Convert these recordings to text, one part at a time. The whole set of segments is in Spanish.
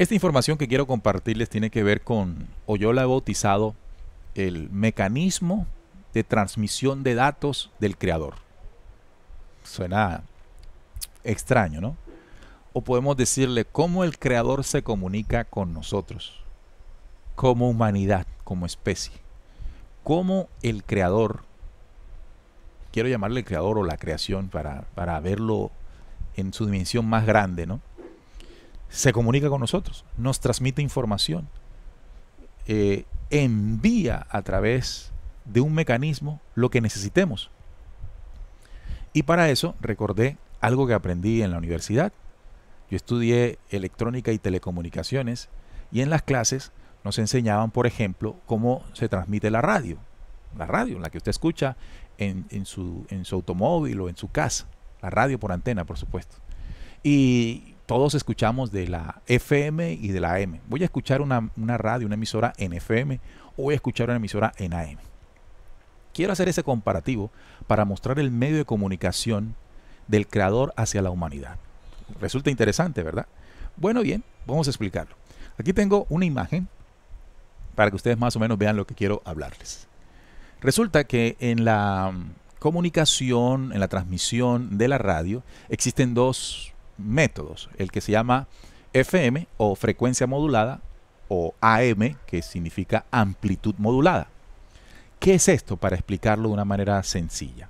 Esta información que quiero compartirles tiene que ver con, o yo la he bautizado, el mecanismo de transmisión de datos del creador. Suena extraño, ¿no? O podemos decirle cómo el creador se comunica con nosotros, como humanidad, como especie. Cómo el creador, quiero llamarle el creador o la creación para, para verlo en su dimensión más grande, ¿no? se comunica con nosotros, nos transmite información, eh, envía a través de un mecanismo lo que necesitemos. Y para eso recordé algo que aprendí en la universidad. Yo estudié electrónica y telecomunicaciones y en las clases nos enseñaban, por ejemplo, cómo se transmite la radio. La radio, la que usted escucha en, su, en su automóvil o en su casa. La radio por antena, por supuesto. Y todos escuchamos de la FM y de la AM. Voy a escuchar una, una, radio, una emisora en FM o voy a escuchar una emisora en AM. Quiero hacer ese comparativo para mostrar el medio de comunicación del creador hacia la humanidad. Resulta interesante, ¿verdad? Bueno, bien, vamos a explicarlo. Aquí tengo una imagen para que ustedes más o menos vean lo que quiero hablarles. Resulta que en la mm, comunicación, en la transmisión de la radio, existen dos métodos, el que se llama FM o frecuencia modulada o AM, que significa amplitud modulada. ¿Qué es esto para explicarlo de una manera sencilla?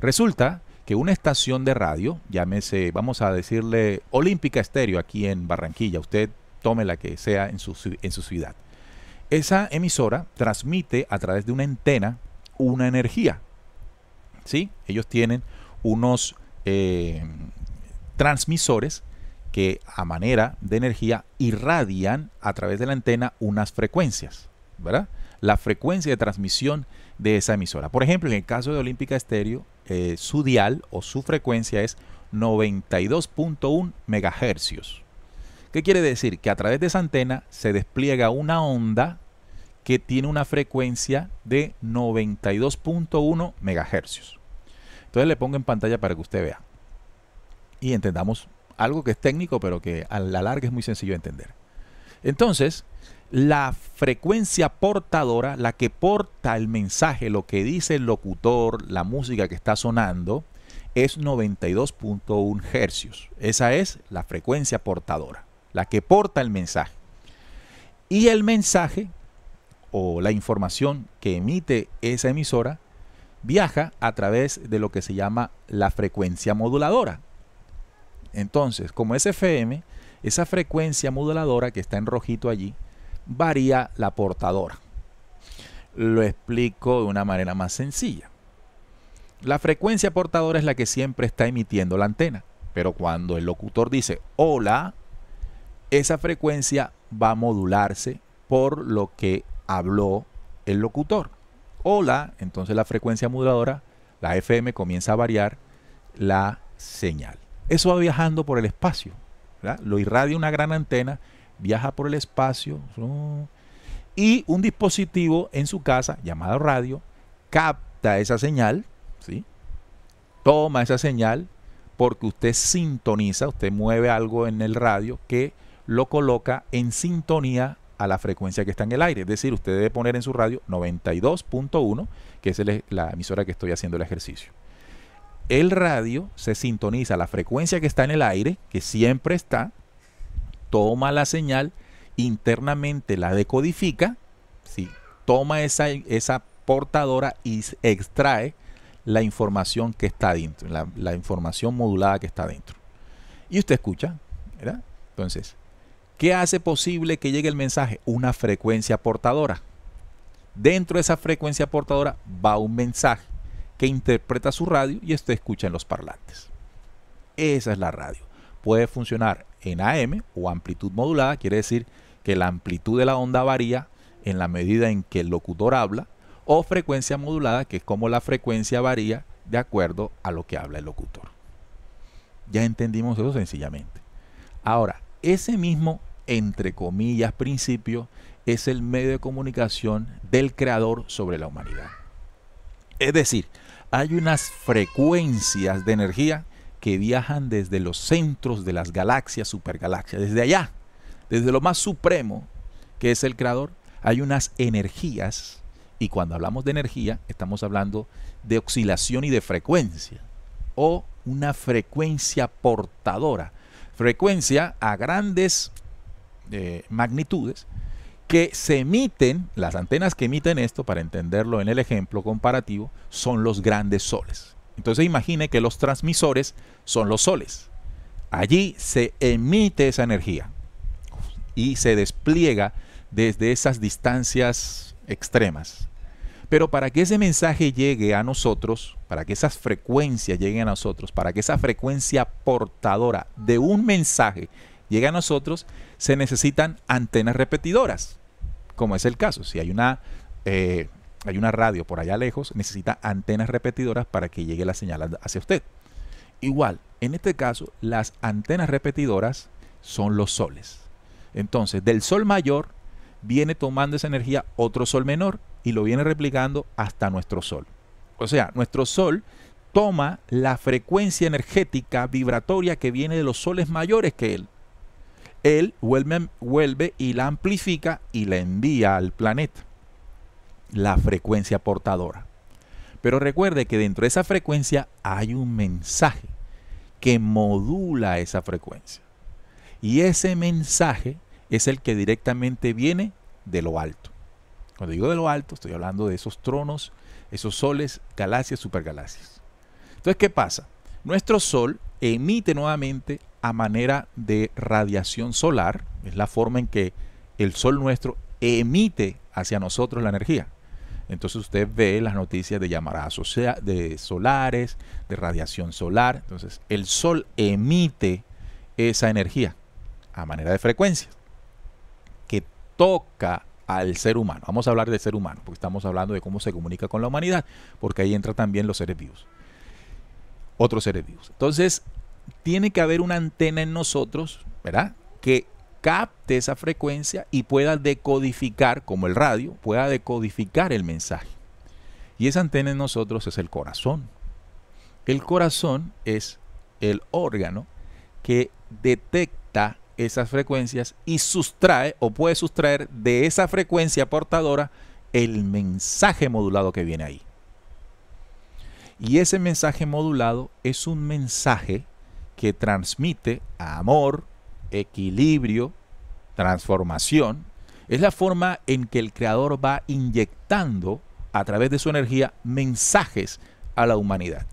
Resulta que una estación de radio, llámese, vamos a decirle Olímpica Estéreo aquí en Barranquilla, usted tome la que sea en su, ciudad. Esa emisora transmite a través de una antena una energía. ¿Sí? Ellos tienen unos eh, transmisores que a manera de energía irradian a través de la antena unas frecuencias, ¿verdad? La frecuencia de transmisión de esa emisora. Por ejemplo, en el caso de Olímpica Estéreo, eh, su dial o su frecuencia es 92.1 MHz. ¿Qué quiere decir? Que a través de esa antena se despliega una onda que tiene una frecuencia de 92.1 MHz. Entonces le pongo en pantalla para que usted vea y entendamos algo que es técnico, pero que a la larga es muy sencillo de entender. Entonces, la frecuencia portadora, la que porta el mensaje, lo que dice el locutor, la música que está sonando, es 92.1 Hz. Esa es la frecuencia portadora, la que porta el mensaje. Y el mensaje o la información que emite esa emisora viaja a través de lo que se llama la frecuencia moduladora, entonces, como es FM, esa frecuencia moduladora que está en rojito allí varía la portadora. Lo explico de una manera más sencilla. La frecuencia portadora es la que siempre está emitiendo la antena, pero cuando el locutor dice hola, esa frecuencia va a modularse por lo que habló el locutor. Hola, entonces la frecuencia moduladora, la FM comienza a variar la señal. Eso va viajando por el espacio. Lo irradia una gran antena, viaja por el espacio y un dispositivo en su casa llamado radio capta esa señal, ¿sí? toma esa señal porque usted sintoniza, usted mueve algo en el radio que lo coloca en sintonía a la frecuencia que está en el aire. Es decir, usted debe poner en su radio 92.1, que es e, la emisora que estoy haciendo el ejercicio el radio se sintoniza la frecuencia que está en el aire, que siempre está, toma la señal, internamente la decodifica, ¿sí? toma esa, esa portadora y extrae la información que está dentro, la, la información modulada que está dentro. Y usted escucha, ¿verdad? Entonces, ¿qué hace posible que llegue el mensaje? Una frecuencia portadora. Dentro de esa frecuencia portadora va un mensaje que interpreta su radio y usted escucha en los parlantes. Esa es la radio. Puede funcionar en AM o amplitud modulada, quiere decir que la amplitud de la onda varía en la medida en que el locutor habla, o frecuencia modulada, que es como la frecuencia varía de acuerdo a lo que habla el locutor. Ya entendimos eso sencillamente. Ahora, ese mismo, entre comillas, principio es el medio de comunicación del creador sobre la humanidad. Es decir, hay unas frecuencias de energía que viajan desde los centros de las galaxias, supergalaxias, desde allá, desde lo más supremo que es el creador, hay unas energías, y cuando hablamos de energía estamos hablando de oscilación y de frecuencia, o una frecuencia portadora, frecuencia a grandes eh, magnitudes que se emiten, las antenas que emiten esto, para entenderlo en el ejemplo comparativo, son los grandes soles. Entonces imagine que los transmisores son los soles. Allí se emite esa energía y se despliega desde esas distancias extremas. Pero para que ese mensaje llegue a nosotros, para que esas frecuencias lleguen a nosotros, para que esa frecuencia portadora de un mensaje Llega a nosotros, se necesitan antenas repetidoras, como es el caso. Si hay una, eh, hay una radio por allá lejos, necesita antenas repetidoras para que llegue la señal hacia usted. Igual, en este caso, las antenas repetidoras son los soles. Entonces, del sol mayor viene tomando esa energía otro sol menor y lo viene replicando hasta nuestro sol. O sea, nuestro sol toma la frecuencia energética vibratoria que viene de los soles mayores que él él vuelve, y la amplifica y la envía al planeta, la frecuencia portadora. Pero recuerde que dentro de esa frecuencia hay un mensaje que modula esa frecuencia. Y ese mensaje es el que directamente viene de lo alto. Cuando digo de lo alto, estoy hablando de esos tronos, esos soles, galaxias, supergalaxias. Entonces, ¿qué pasa? Nuestro sol emite nuevamente a manera de radiación solar, es la forma en que el sol nuestro emite hacia nosotros la energía. Entonces usted ve las noticias de llamaradas de solares, de radiación solar. Entonces el sol emite esa energía a manera de frecuencias que toca al ser humano. Vamos a hablar del ser humano, porque estamos hablando de cómo se comunica con la humanidad, porque ahí entran también los seres vivos, otros seres vivos. Entonces, tiene que haber una antena en nosotros, ¿verdad? Que capte esa frecuencia y pueda decodificar, como el radio, pueda decodificar el mensaje. Y esa antena en nosotros es el corazón. El corazón es el órgano que detecta esas frecuencias y sustrae o puede sustraer de esa frecuencia portadora el mensaje modulado que viene ahí. Y ese mensaje modulado es un mensaje que transmite amor, equilibrio, transformación, es la forma en que el creador va inyectando a través de su energía mensajes a la humanidad.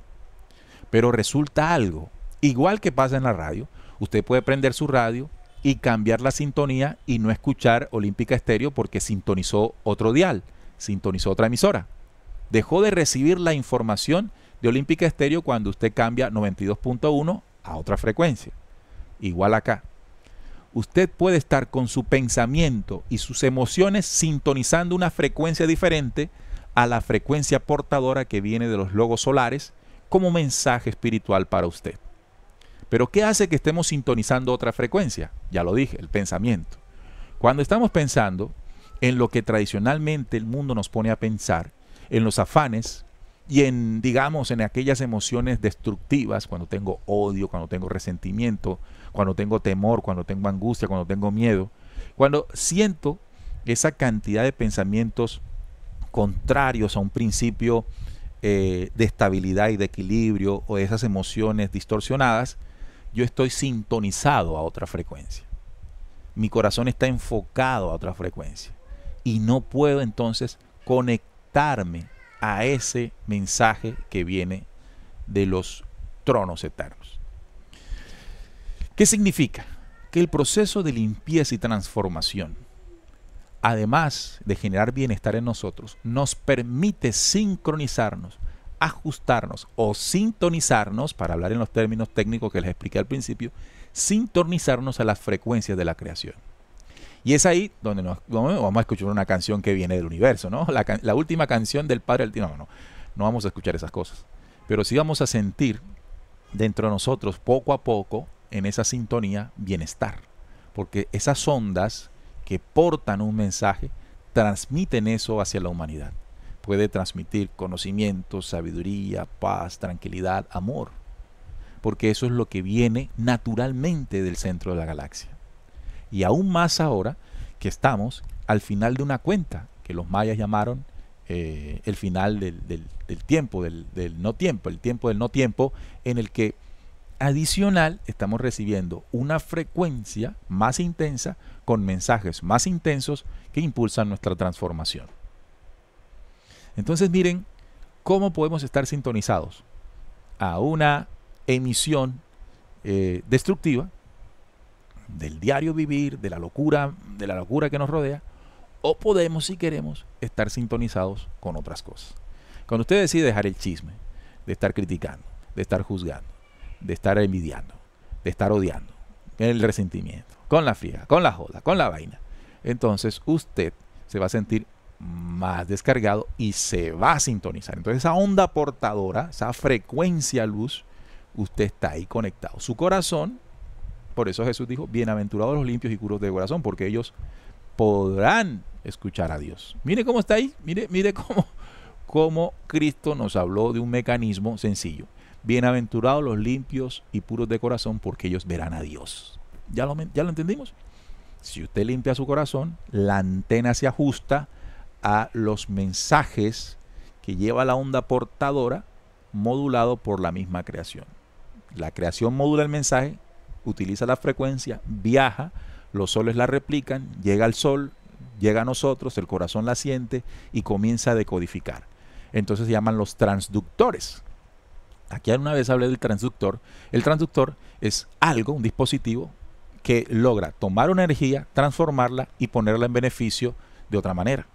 Pero resulta algo, igual que pasa en la radio, usted puede prender su radio y cambiar la sintonía y no escuchar Olímpica Estéreo porque sintonizó otro dial, sintonizó otra emisora. Dejó de recibir la información de Olímpica Estéreo cuando usted cambia 92.1 a otra frecuencia. Igual acá. Usted puede estar con su pensamiento y sus emociones sintonizando una frecuencia diferente a la frecuencia portadora que viene de los logos solares como mensaje espiritual para usted. Pero ¿qué hace que estemos sintonizando otra frecuencia? Ya lo dije, el pensamiento. Cuando estamos pensando en lo que tradicionalmente el mundo nos pone a pensar, en los afanes, y en, digamos, en aquellas emociones destructivas, cuando tengo odio, cuando tengo resentimiento, cuando tengo temor, cuando tengo angustia, cuando tengo miedo, cuando siento esa cantidad de pensamientos contrarios a un principio eh, de estabilidad y de equilibrio o esas emociones distorsionadas, yo estoy sintonizado a otra frecuencia. Mi corazón está enfocado a otra frecuencia. Y no puedo entonces conectarme a ese mensaje que viene de los tronos eternos. ¿Qué significa? Que el proceso de limpieza y transformación, además de generar bienestar en nosotros, nos permite sincronizarnos, ajustarnos o sintonizarnos, para hablar en los términos técnicos que les expliqué al principio, sintonizarnos a las frecuencias de la creación. Y es ahí donde nos vamos a escuchar una canción que viene del universo, ¿no? La, última canción del Padre del No, no, no vamos a escuchar esas cosas. Pero sí vamos a sentir dentro de nosotros, poco a poco, en esa sintonía, bienestar. Porque esas ondas que portan un mensaje transmiten eso hacia la humanidad. Puede transmitir conocimiento, sabiduría, paz, tranquilidad, amor. Porque eso es lo que viene naturalmente del centro de la galaxia y aún más ahora que estamos al final de una cuenta que los mayas llamaron eh, el final del, tiempo, del, no tiempo, el tiempo del no tiempo, en el que adicional estamos recibiendo una frecuencia más intensa con mensajes más intensos que impulsan nuestra transformación. Entonces miren cómo podemos estar sintonizados a una emisión eh, destructiva del diario vivir, de la locura, de la locura que nos rodea, o podemos, si queremos, estar sintonizados con otras cosas. Cuando usted decide dejar el chisme, de estar criticando, de estar juzgando, de estar envidiando, de estar odiando, el resentimiento, con la fría, con la joda, con la vaina, entonces usted se va a sentir más descargado y se va a sintonizar. Entonces esa onda portadora, esa frecuencia luz, usted está ahí conectado. Su corazón por eso Jesús dijo, bienaventurados los limpios y puros de corazón, porque ellos podrán escuchar a Dios. Mire cómo está ahí, mire, mire cómo, Cristo nos habló de un mecanismo sencillo. Bienaventurados los limpios y puros de corazón, porque ellos verán a Dios. ¿Ya ya lo entendimos? Si usted limpia su corazón, la antena se ajusta a los mensajes que lleva la onda portadora modulado por la misma creación. La creación modula el mensaje, utiliza la frecuencia, viaja, los soles la replican, llega al sol, llega a nosotros, el corazón la siente y comienza a decodificar. Entonces se llaman los transductores. Aquí una vez hablé del transductor. El transductor es algo, un dispositivo que logra tomar una energía, transformarla y ponerla en beneficio de otra manera.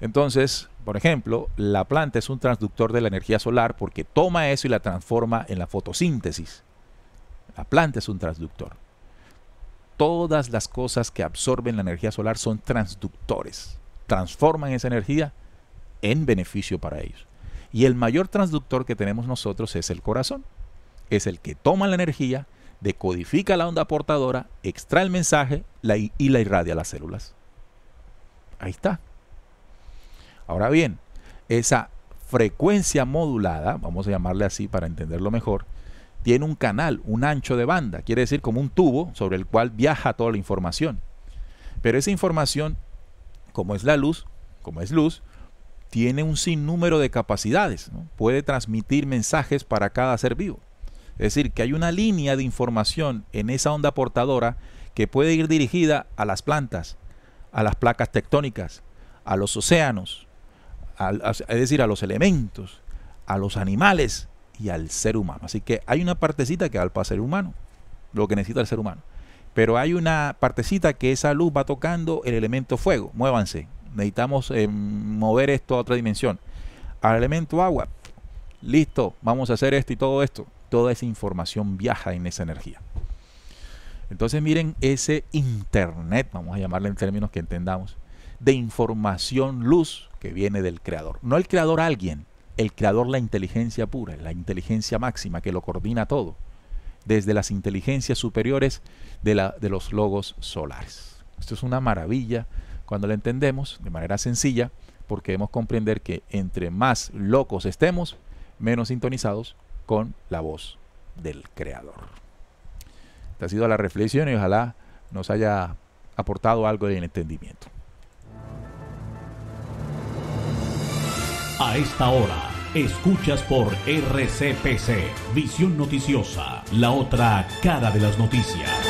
Entonces, por ejemplo, la planta es un transductor de la energía solar porque toma eso y la transforma en la fotosíntesis. La planta es un transductor. Todas las cosas que absorben la energía solar son transductores. Transforman esa energía en beneficio para ellos. Y el mayor transductor que tenemos nosotros es el corazón. Es el que toma la energía, decodifica la onda portadora, extrae el mensaje y la irradia a las células. Ahí está. Ahora bien, esa frecuencia modulada, vamos a llamarle así para entenderlo mejor, tiene un canal, un ancho de banda, quiere decir como un tubo sobre el cual viaja toda la información. Pero esa información, como es la luz, como es luz, tiene un sinnúmero de capacidades, puede transmitir mensajes para cada ser vivo. Es decir, que hay una línea de información en esa onda portadora que puede ir dirigida a las plantas, a las placas tectónicas, a los océanos, es decir, a los elementos, a los animales, y al ser humano. Así que hay una partecita que va para ser humano, lo que necesita el ser humano. Pero hay una partecita que esa luz va tocando el elemento fuego. Muévanse. Necesitamos eh, mover esto a otra dimensión. Al elemento agua. Listo, vamos a hacer esto y todo esto. Toda esa información viaja en esa energía. Entonces miren ese internet, vamos a llamarle en términos que entendamos, de información luz que viene del creador. No el creador alguien, el creador la inteligencia pura, la inteligencia máxima que lo coordina todo, desde las inteligencias superiores de, la, de los logos solares. Esto es una maravilla cuando lo entendemos de manera sencilla, porque debemos comprender que entre más locos estemos, menos sintonizados con la voz del creador. Esta ha sido la reflexión y ojalá nos haya aportado algo de entendimiento. A esta hora, escuchas por RCPC, Visión Noticiosa, la otra cara de las noticias.